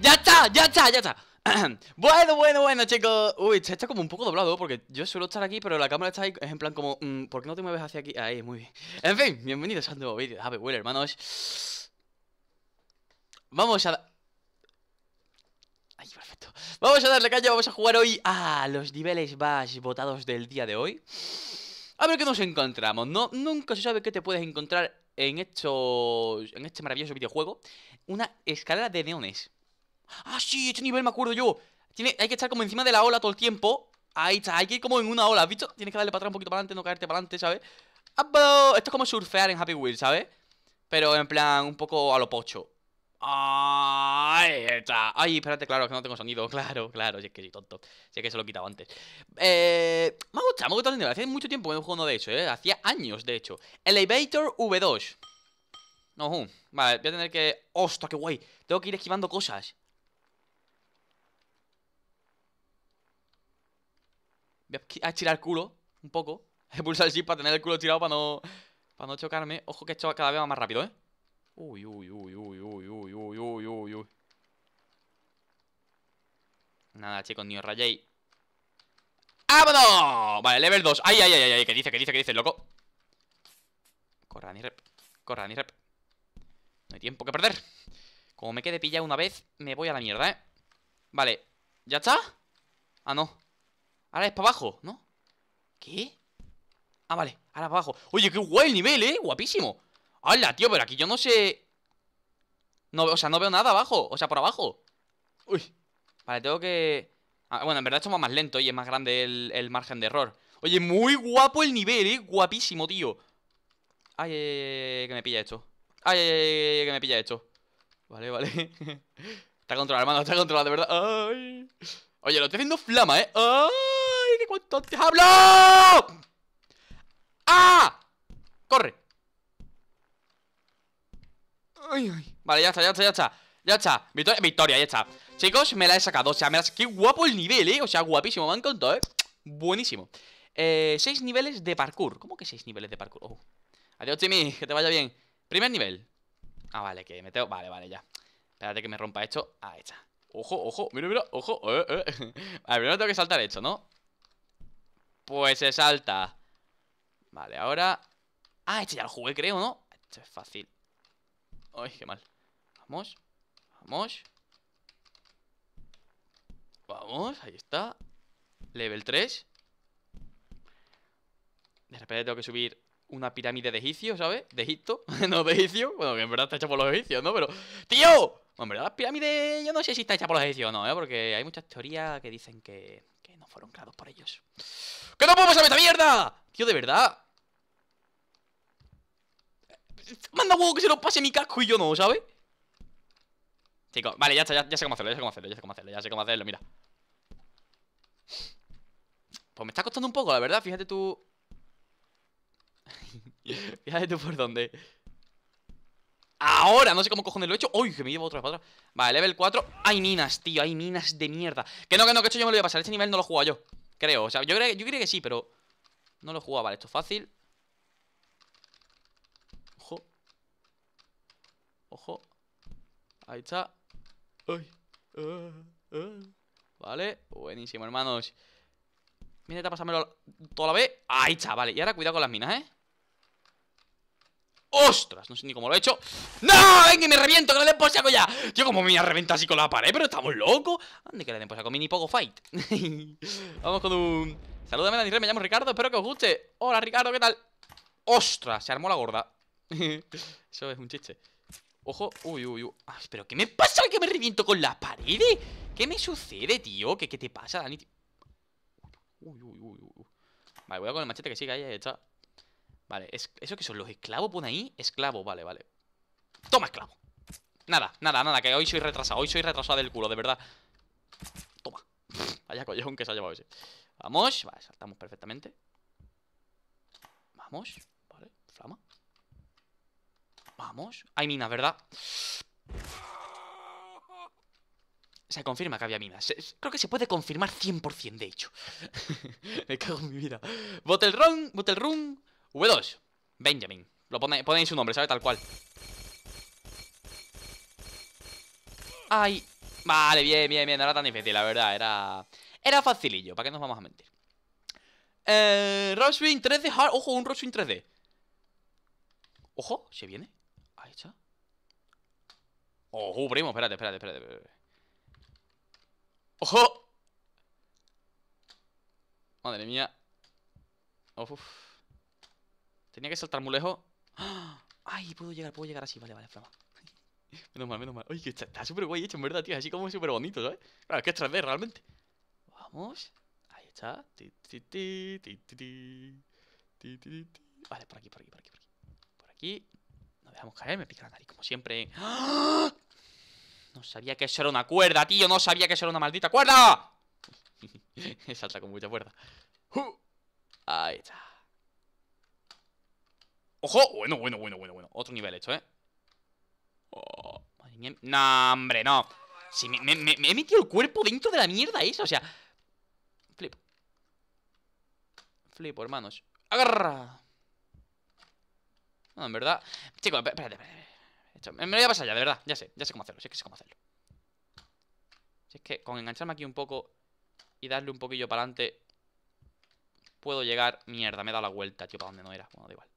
ya está, ya está, ya está. Bueno, bueno, bueno, chicos Uy, este está como un poco doblado Porque yo suelo estar aquí Pero la cámara está ahí Es en plan como mm, ¿Por qué no te mueves hacia aquí? Ahí, muy bien En fin, bienvenidos a un nuevo vídeo ver, bueno hermanos Vamos a... Vamos a darle caña Vamos a jugar hoy a los niveles más votados del día de hoy A ver qué nos encontramos No, Nunca se sabe qué te puedes encontrar en, estos, en este maravilloso videojuego Una escalera de neones Ah, sí, este nivel me acuerdo yo. Tiene, hay que estar como encima de la ola todo el tiempo. Ahí está, hay que ir como en una ola, ¿has visto? Tienes que darle para atrás un poquito para adelante, no caerte para adelante, ¿sabes? Esto es como surfear en Happy Wheels, ¿sabes? Pero en plan, un poco a lo pocho. Ahí está. Ay, espérate, claro, que no tengo sonido. Claro, claro, si es que soy tonto. Si es que se lo he quitado antes. Eh, me ha gustado, me ha gustado el nivel. Hace mucho tiempo que no jugado uno de hecho, ¿eh? Hacía años, de hecho. Elevator V2. No, uh, vale, voy a tener que. ¡Hostia, qué guay! Tengo que ir esquivando cosas. Voy a tirar el culo un poco. He pulsado el chip para tener el culo tirado para no, para no chocarme. Ojo que esto cada vez va más rápido, ¿eh? Uy, uy, uy, uy, uy, uy, uy, uy, uy, Nada, chicos, ni os rayéis. ¡Vámonos! Vale, level 2. ¡Ay, ay, ay, ay! ¿Qué dice, qué dice, qué dice, loco? Corra, ni rep. Corra, ni rep. No hay tiempo que perder. Como me quede pillado una vez, me voy a la mierda, ¿eh? Vale. ¿Ya está? Ah, no. Ahora es para abajo, ¿no? ¿Qué? Ah, vale, ahora para abajo Oye, qué guay el nivel, ¿eh? Guapísimo ¡Hala, tío! Pero aquí yo no sé... No, o sea, no veo nada abajo O sea, por abajo Uy Vale, tengo que... Ah, bueno, en verdad esto va más lento y es más grande el, margen de error Oye, muy guapo el nivel, ¿eh? Guapísimo, tío Ay, que me pilla esto ay, ay, que me pilla esto Vale, vale Está controlado, hermano, está controlado, de verdad Ay Oye, lo estoy haciendo flama, ¿eh? ¡Ay, qué cuánto hablo! ¡Ah! ¡Corre! Ay, ay. Vale, ya está, ya está, ya está Ya está, victoria, victoria, ya está Chicos, me la he sacado, o sea, me la... qué guapo el nivel, eh O sea, guapísimo, me han contado, eh Buenísimo eh, seis niveles de parkour ¿Cómo que seis niveles de parkour? Oh. Adiós, Jimmy que te vaya bien Primer nivel Ah, vale, que me tengo... Vale, vale, ya Espérate que me rompa esto Ahí está Ojo, ojo, mira, mira, ojo eh, eh. A ver, primero tengo que saltar esto, ¿no? Pues se salta. Vale, ahora... Ah, este ya lo jugué, creo, ¿no? esto es fácil. Ay, qué mal. Vamos. Vamos. Vamos, ahí está. Level 3. De repente tengo que subir una pirámide de Egipto, ¿sabes? De Egipto, no de Egipto Bueno, que en verdad está hecha por los egipcios, ¿no? Pero. ¡Tío! Bueno, en verdad las pirámides yo no sé si está hecha por los egipcios o no, ¿eh? Porque hay muchas teorías que dicen que que no fueron creados por ellos. ¡Que no podemos a esta mierda! Tío, de verdad. Manda huevo que se lo pase mi casco y yo no, ¿sabes? Chicos, vale, ya está, ya, ya, sé cómo hacerlo, ya sé cómo hacerlo, ya sé cómo hacerlo, ya sé cómo hacerlo, mira. Pues me está costando un poco, la verdad, fíjate tú. fíjate tú por dónde. Ahora, no sé cómo cojones lo he hecho Uy, que me llevo otra vez para atrás Vale, level 4 Hay minas, tío, hay minas de mierda Que no, que no, que esto yo me lo voy a pasar Este nivel no lo he jugado yo Creo, o sea, yo creo, que sí, pero No lo he jugado, vale, esto es fácil Ojo Ojo Ahí está ah, ah. Vale, buenísimo, hermanos Mira, pasármelo toda la vez Ahí está, vale Y ahora cuidado con las minas, eh ¡Ostras! No sé ni cómo lo he hecho ¡No! ¡Venga, me reviento! ¡Que le den por ya! Yo como me voy a así con la pared Pero estamos locos ¿Dónde que le den por saco Mini poco fight Vamos con un... Salúdame, Dani Me llamo Ricardo Espero que os guste Hola, Ricardo ¿Qué tal? ¡Ostras! Se armó la gorda Eso es un chiste Ojo, uy, uy, uy pero ¿qué me pasa? ¿Que me reviento con la pared? ¿Qué me sucede, tío? ¿Qué, qué te pasa, Dani? Uy, uy, uy, uy Vale, voy a con el machete que sigue ahí, ahí Vale, ¿eso que son? ¿Los esclavos? ¿Pone ahí? Esclavo, vale, vale Toma, esclavo Nada, nada, nada, que hoy soy retrasado Hoy soy retrasado del culo, de verdad Toma Vaya collejón que se ha llevado ese Vamos, vale, saltamos perfectamente Vamos, vale, flama Vamos Hay minas, ¿verdad? Se confirma que había minas. Creo que se puede confirmar 100%, de hecho. Me cago en mi vida. Bottle Room, V2. Benjamin. Lo pone, su nombre, ¿sabes? Tal cual. Ay. Vale, bien, bien, bien. No era tan difícil, la verdad. Era. Era facilillo. ¿Para qué nos vamos a mentir? Eh, Roswin 3D Ojo, un Roswin 3D. Ojo, se viene. Ahí está. Ojo, primo. Espérate, espérate, espérate. espérate. Ojo. Madre mía. Uf. Tenía que saltar muy lejos. ¡Ay! Puedo llegar, puedo llegar así. Vale, vale, flama. menos mal, menos mal. Oye, está, súper guay hecho, en verdad, tío. Así como súper bonito, ¿sabes? Claro, es que es 3D realmente. Vamos. Ahí está. Vale, por aquí, por aquí, por aquí, por aquí. Por aquí. No dejamos caer, me pica la nariz, como siempre. No sabía que eso era una cuerda, tío. No sabía que eso era una maldita cuerda. Salta con mucha fuerza. Ahí está. ¡Ojo! Bueno, bueno, bueno, bueno, bueno. Otro nivel hecho, ¿eh? Oh, madre No, hombre, no. Si me, he metido el cuerpo dentro de la mierda esa, o sea. Flip Flipo, hermanos. ¡Agarra! No, en verdad. Chicos, espérate, espérate. me lo voy a pasar ya, de verdad. Ya sé, ya sé cómo hacerlo. Si es que sé cómo hacerlo. Si es que con engancharme aquí un poco y darle un poquillo para adelante, puedo llegar. Mierda, me he dado la vuelta, tío, para donde no era. Bueno, da igual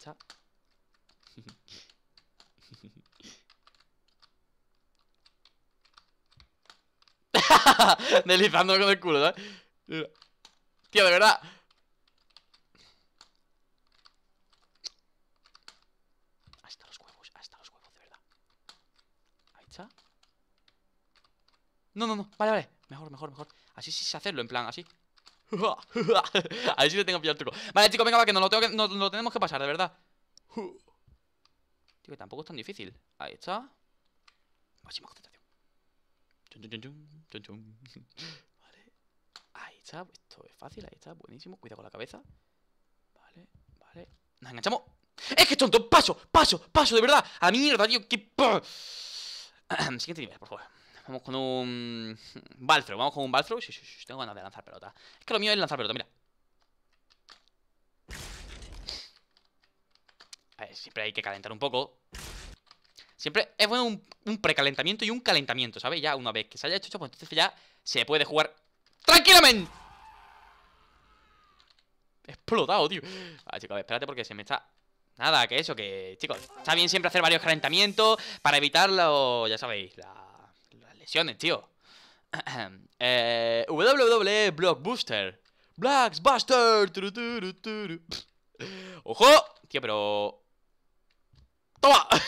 está. Deslizando con el culo, ¿eh? Tío, de verdad. Hasta los huevos, hasta los huevos, de verdad. Ahí está. No, no, no. Vale, vale. Mejor, mejor, mejor. Así sí se hacerlo, en plan, así. a ver si le tengo pillar el truco. Vale, chicos, venga, va, que nos lo, tenemos que pasar, de verdad. Tío, que tampoco es tan difícil. Ahí está. Máxima concentración. Vale. Ahí está. Esto es fácil, ahí está. Buenísimo. Cuidado con la cabeza. Vale, vale. Nos enganchamos. ¡Es que es tonto! ¡Paso! ¡Paso! ¡Paso! ¡De verdad! ¡A mierda, tío! ¡Qué... Siguiente nivel, por favor. Vamos con un... baltro vamos con un sí, Tengo ganas de lanzar pelota. Es que lo mío es lanzar pelota, mira. A ver, siempre hay que calentar un poco. Siempre es bueno un, precalentamiento y un calentamiento, ¿sabes? Ya una vez que se haya hecho, pues entonces ya se puede jugar tranquilamente. Explotado, tío. Ah, chicos, espérate porque se me está... Nada, que eso, que... Chicos, está bien siempre hacer varios calentamientos para evitarlo Ya sabéis, la tío. eh, WWE Blockbuster. Blacksbuster. ¡Ojo! Tío, pero... ¡Toma!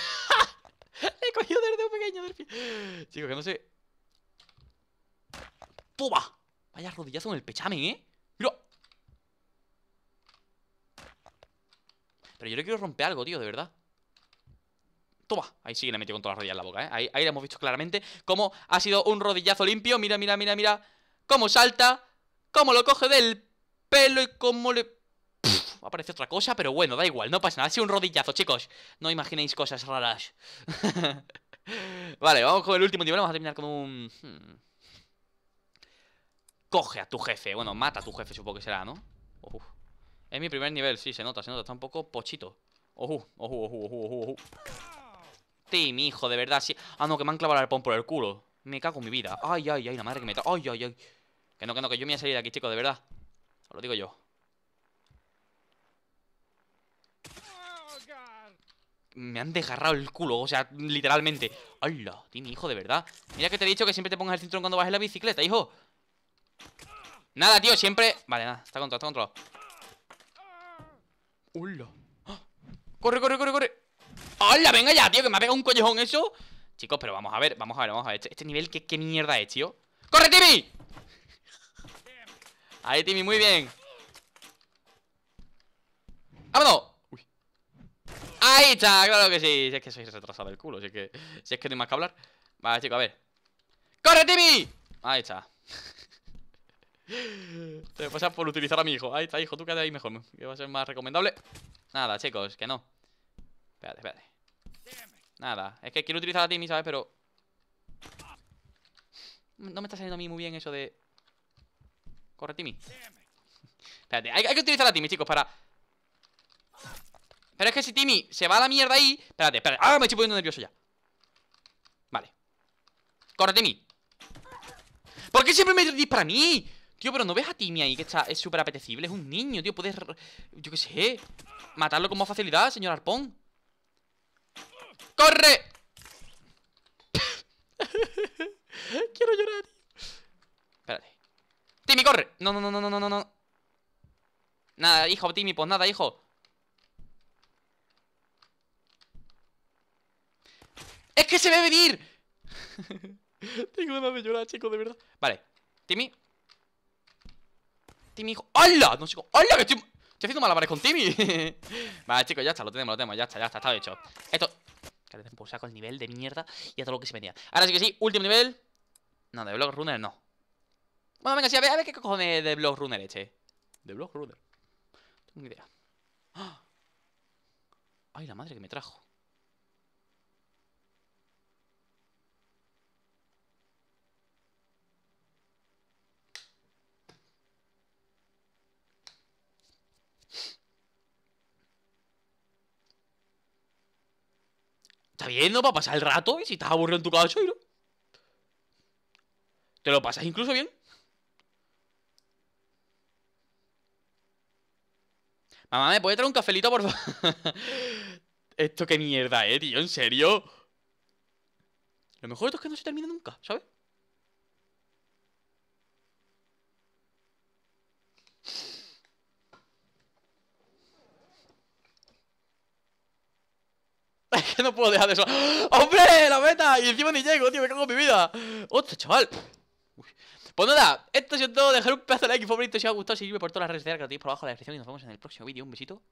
He cogido desde un pequeño del pie. Chico, que no sé... ¡Toma! Vaya rodillazo en el pechamen, ¿eh? ¡Mira! Pero yo le quiero romper algo, tío, de verdad ahí sí le metió con todas las rodillas en la boca, ¿eh? Ahí, ahí hemos visto claramente cómo ha sido un rodillazo limpio. Mira, mira, mira, mira. Cómo salta, cómo lo coge del pelo y cómo le... aparece otra cosa, pero bueno, da igual, no pasa nada. Ha sido un rodillazo, chicos. No imaginéis cosas raras. vale, vamos con el último nivel. Vamos a terminar con un... Hmm. Coge a tu jefe. Bueno, mata a tu jefe, supongo que será, ¿no? Es mi primer nivel, sí, se nota, se nota. Está un poco pochito. Ojo, ojo, ojo, ojo, ojo mi hijo, de verdad. Sí. Ah, no, que me han clavado el arpón por el culo. Me cago en mi vida. Ay, ay, ay, la madre que me... Ay, ay, ay. Que no, que no, que yo me voy a salir de aquí, chicos, de verdad. Os lo digo yo. Me han desgarrado el culo, o sea, literalmente. ¡Hala! mi hijo, de verdad. Mira que te he dicho que siempre te pongas el cinturón cuando bajes la bicicleta, hijo. Nada, tío, siempre... Vale, nada, está controlado, está controlado. ¡Hola! ¡Ah! corre, corre, corre! ¡Hola! Venga ya, tío, que me ha pegado un collejón eso. Chicos, pero vamos a ver, vamos a ver, vamos a ver. Este, este nivel, ¿qué, ¿qué, mierda es, tío? ¡Corre, Timmy! Ahí, Timmy, muy bien. ¡Vámonos! Ahí está, claro que sí. Si es que soy retrasado del culo, si es que, si es que no hay más que hablar. Vale, chicos, a ver. ¡Corre, Timmy! Ahí está. Te pasas por utilizar a mi hijo. Ahí está, hijo, tú quédate ahí mejor. Que va a ser más recomendable. Nada, chicos, que no. Espérate, espérate. Nada, es que quiero utilizar a Timmy, ¿sabes? Pero... No me está saliendo a mí muy bien eso de... Corre, Timmy Espérate, hay, que utilizar a Timmy, chicos, para... Pero es que si Timmy se va a la mierda ahí... Espérate, espérate, ah, me estoy poniendo nervioso ya Vale Corre, Timmy ¿Por qué siempre me dispara a mí? Tío, pero no ves a Timmy ahí, que está, es súper apetecible Es un niño, tío, puedes... Yo qué sé Matarlo con más facilidad, señor Arpón ¡Corre! Quiero llorar. Espérate. Timmy, corre. No, no, no, no, no, no, no. Nada, hijo, Timmy, pues nada, hijo. ¡Es que se ve venir! Tengo ganas de llorar, chicos, de verdad. Vale, Timmy. Timmy, hijo. ¡Hala! No, chicos. ¡Hala! Que estoy... estoy haciendo malabares con Timmy. vale, chicos, ya está, lo tenemos, lo tenemos, ya está, ya está, está hecho. Esto. Que le por saco el nivel de mierda y a todo lo que se venía. Ahora sí que sí, último nivel. No, de Block Runner no. Bueno, venga, sí, a ver, a ver qué cojones de Block Runner eche. De Block Runner. No tengo ni idea. ¡Ah! ¡Ay, la madre que me trajo! está bien, Para pasar el rato y si estás aburrido en tu casa, Te lo pasas incluso bien. Mamá, ¿me puede traer un cafelito, por favor? esto qué mierda, eh, tío, en serio. Lo mejor esto es que no se termina nunca, ¿sabes? que no puedo dejar de eso. ¡Ah! ¡Hombre! ¡La meta! Y encima ni llego, tío, me cago en mi vida. ¡Ostras, chaval! Pues nada, esto ha sido todo. Dejar un pedazo de like y favorito si os ha gustado. Seguirme por todas las redes sociales que por abajo en la descripción. Y nos vemos en el próximo vídeo. Un besito.